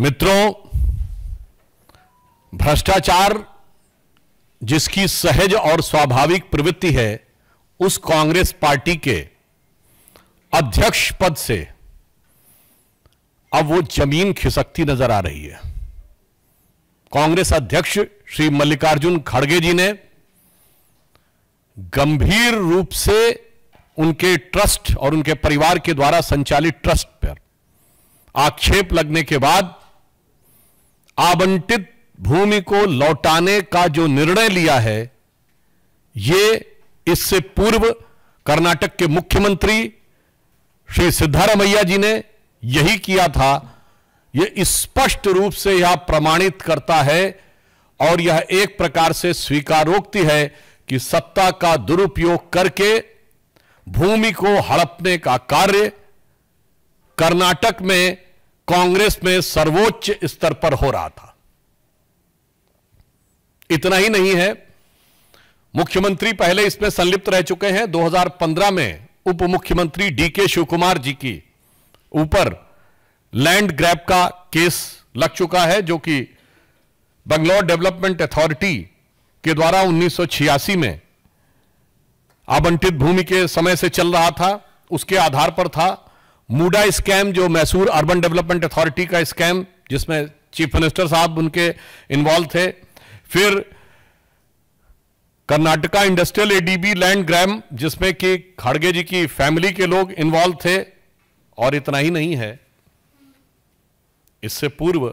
मित्रों भ्रष्टाचार जिसकी सहज और स्वाभाविक प्रवृत्ति है उस कांग्रेस पार्टी के अध्यक्ष पद से अब वो जमीन खिसकती नजर आ रही है कांग्रेस अध्यक्ष श्री मल्लिकार्जुन खड़गे जी ने गंभीर रूप से उनके ट्रस्ट और उनके परिवार के द्वारा संचालित ट्रस्ट पर आक्षेप लगने के बाद आवंटित भूमि को लौटाने का जो निर्णय लिया है ये इससे पूर्व कर्नाटक के मुख्यमंत्री श्री सिद्धारमैया जी ने यही किया था यह स्पष्ट रूप से यह प्रमाणित करता है और यह एक प्रकार से स्वीकारोक्ति है कि सत्ता का दुरुपयोग करके भूमि को हड़पने का कार्य कर्नाटक में कांग्रेस में सर्वोच्च स्तर पर हो रहा था इतना ही नहीं है मुख्यमंत्री पहले इसमें संलिप्त रह चुके हैं 2015 में उप मुख्यमंत्री डीके शिवकुमार जी की ऊपर लैंड ग्रैब का केस लग चुका है जो कि बंगलौर डेवलपमेंट अथॉरिटी के द्वारा 1986 में आवंटित भूमि के समय से चल रहा था उसके आधार पर था मूडा स्कैम जो मैसूर अर्बन डेवलपमेंट अथॉरिटी का स्कैम जिसमें चीफ मिनिस्टर साहब उनके इन्वॉल्व थे फिर Karnataka industrial ADB land grab जिसमें कि खड़गे जी की फैमिली के लोग इन्वॉल्व थे और इतना ही नहीं है इससे पूर्व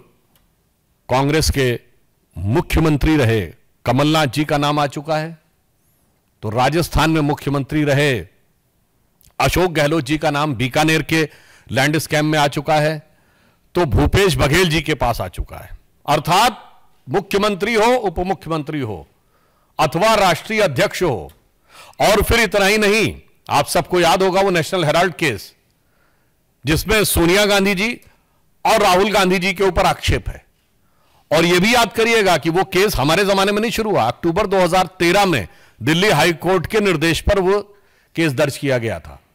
कांग्रेस के मुख्यमंत्री रहे कमलनाथ जी का नाम आ चुका है तो राजस्थान में मुख्यमंत्री रहे अशोक गहलोत जी का नाम बीकानेर के लैंड स्कैम में आ चुका है तो भूपेश बघेल जी के पास आ चुका है अर्थात मुख्यमंत्री हो उप मुख्यमंत्री हो अथवा राष्ट्रीय अध्यक्ष हो और फिर इतना ही नहीं आप सबको याद होगा वो नेशनल हेराल्ड केस जिसमें सोनिया गांधी जी और राहुल गांधी जी के ऊपर आक्षेप है और यह भी याद करिएगा कि वो केस हमारे जमाने में नहीं शुरू हुआ अक्टूबर 2013 में दिल्ली हाई कोर्ट के निर्देश पर वो केस दर्ज किया गया था